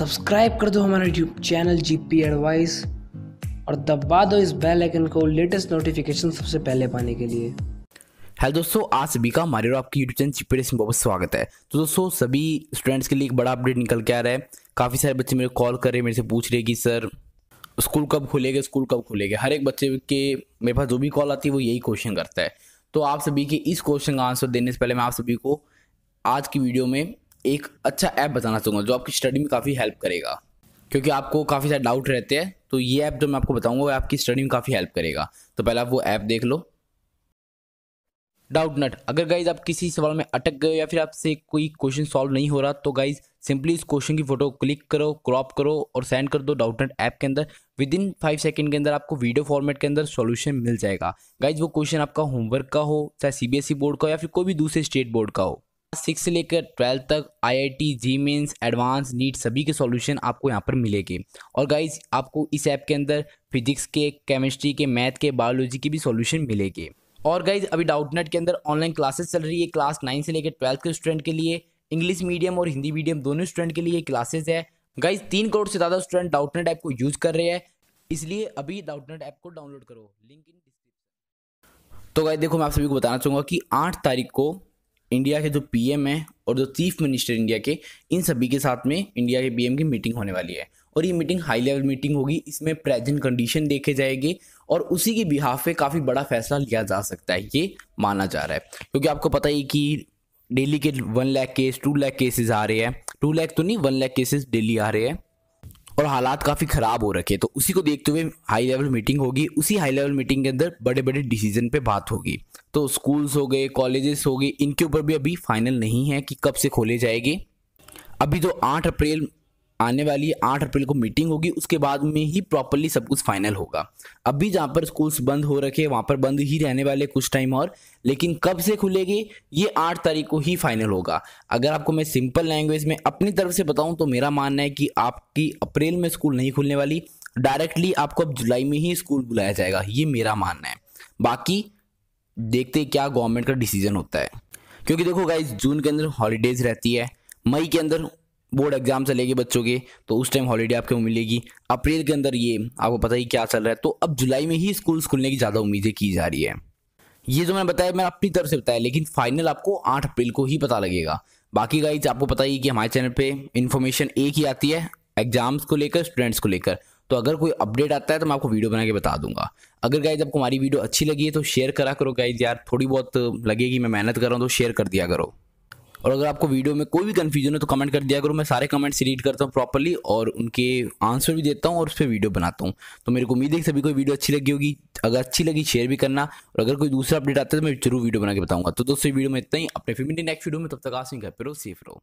subscribe कर दो हमारा YouTube channel G P advice और दबा दो इस बेल आइकन को लेटेस्ट नोटिफिकेशन सबसे पहले पाने के लिए हेलो दोस्तों आज सभी का मारियो आपकी यूट्यूब चैनल जीपी में बहुत स्वागत है तो दोस्तों सभी स्टूडेंट्स के लिए एक बड़ा अपडेट निकल के आ रहा है काफ़ी सारे बच्चे मेरे कॉल कर रहे हैं मेरे से पूछ रहे कि सर स्कूल कब खुलेगा स्कूल कब खुलेगा हर एक बच्चे के मेरे पास जो भी कॉल आती है वो यही क्वेश्चन करता है तो आप सभी के इस क्वेश्चन का आंसर देने से पहले मैं आप सभी को आज की वीडियो में एक अच्छा ऐप बताना चाहूँगा जो आपकी स्टडी में काफ़ी हेल्प करेगा क्योंकि आपको काफ़ी सारे डाउट रहते हैं तो ये ऐप जो मैं आपको बताऊँगा वो आपकी स्टडी में काफ़ी हेल्प करेगा तो पहले आप वो ऐप देख लो डाउट नट अगर गाइज आप किसी सवाल में अटक गए या फिर आपसे कोई क्वेश्चन सॉल्व नहीं हो रहा तो गाइज सिंपली इस क्वेश्चन की फोटो क्लिक करो क्रॉप करो और सेंड कर दो डाउट नट ऐप के अंदर विद इन फाइव सेकेंड के अंदर आपको वीडियो फॉर्मेट के अंदर सॉल्यूशन मिल जाएगा गाइज वो क्वेश्चन आपका होमवर्क का हो चाहे सीबीएसई बोर्ड e का हो या फिर कोई भी दूसरे स्टेट बोर्ड का हो सिक्स से लेकर ट्वेल्थ तक IIT JEE mains advance NEET सभी के सॉल्यूशन आपको यहाँ पर मिलेंगे और गाइज आपको इस ऐप के अंदर फिजिक्स के केमिस्ट्री के मैथ के बायोलॉजी के भी सॉल्यूशन मिलेंगे और गाइज अभी डाउटनेट के अंदर ऑनलाइन क्लासेस चल रही है क्लास नाइन से लेकर ट्वेल्थ के स्टूडेंट के लिए इंग्लिश मीडियम और हिंदी मीडियम दोनों स्टूडेंट के लिए क्लासेज है गाइज तीन करोड़ से ज़्यादा स्टूडेंट डाउटनेट ऐप को यूज़ कर रहे हैं इसलिए अभी डाउटनेट ऐप को डाउनलोड करो लिंक इन तो गाइज देखो मैं आप सभी को बताना चाहूँगा कि आठ तारीख को इंडिया के जो पीएम हैं और जो चीफ मिनिस्टर इंडिया के इन सभी के साथ में इंडिया के पीएम की मीटिंग होने वाली है और ये मीटिंग हाई लेवल मीटिंग होगी इसमें प्रेजेंट कंडीशन देखे जाएगी और उसी के बिहाफ पे काफ़ी बड़ा फैसला लिया जा सकता है ये माना जा रहा है क्योंकि आपको पता ही कि डेली के one lakh cases two lakh cases आ रहे हैं टू लैख तो नहीं वन लैख केसेस डेली आ रहे हैं और हालात काफ़ी ख़राब हो रखे तो उसी को देखते हुए हाई लेवल मीटिंग होगी उसी हाई लेवल मीटिंग के अंदर बड़े बड़े डिसीजन पे बात होगी तो स्कूल्स हो गए कॉलेजेस हो गए इनके ऊपर भी अभी फाइनल नहीं है कि कब से खोले जाएंगे अभी जो तो आठ अप्रैल आने वाली आठ अप्रैल को मीटिंग होगी उसके बाद में ही प्रॉपरली सब कुछ फाइनल होगा अभी जहाँ पर स्कूल्स बंद हो रखे वहाँ पर बंद ही रहने वाले कुछ टाइम और लेकिन कब से खुलेगी ये आठ तारीख को ही फाइनल होगा अगर आपको मैं सिंपल लैंग्वेज में अपनी तरफ से बताऊँ तो मेरा मानना है कि आपकी अप्रैल में स्कूल नहीं खुलने वाली डायरेक्टली आपको अब जुलाई में ही स्कूल बुलाया जाएगा ये मेरा मानना है बाकी देखते क्या गवर्नमेंट का डिसीजन होता है क्योंकि देखो गाइज जून के अंदर हॉलीडेज रहती है मई के अंदर बोर्ड एग्जाम चलेगी बच्चों के तो उस टाइम हॉलीडे आपको मिलेगी अप्रैल के अंदर ये आपको पता ही क्या चल रहा है तो अब जुलाई में ही स्कूल्स खुलने की ज़्यादा उम्मीदें की जा रही है ये जो मैंने बताया मैं अपनी तरफ से बताया लेकिन फाइनल आपको आठ अप्रैल को ही पता लगेगा बाकी गाइज आपको पता ही कि हमारे चैनल पर इन्फॉर्मेशन एक ही आती है एग्जाम्स को लेकर स्टूडेंट्स को लेकर तो अगर कोई अपडेट आता है तो मैं आपको वीडियो बना के बता दूंगा अगर गाइज आपको हमारी वीडियो अच्छी लगी है तो शेयर करा करो गाइज यार थोड़ी बहुत लगेगी मैं मेहनत कर रहा हूँ तो शेयर कर दिया करो और अगर आपको वीडियो में कोई भी कन्फ्यूजन हो तो कमेंट कर दिया करो मैं सारे कमेंट्स रीड करता हूँ प्रॉपरली और उनके आंसर भी देता हूँ और उस पर वीडियो बनाता हूँ तो मेरे को उम्मीद है सभी को वीडियो अच्छी लगी होगी अगर अच्छी लगी शेयर भी करना और अगर कोई दूसरा अपडेट आता है तो मैं जरूर वीडियो बना के बताऊँगा तो दोस्तों वीडियो में इतना ही अपने फिल्म नेक्स्ट वीडियो में तब तक आसिंग कर रहो सेफ रहो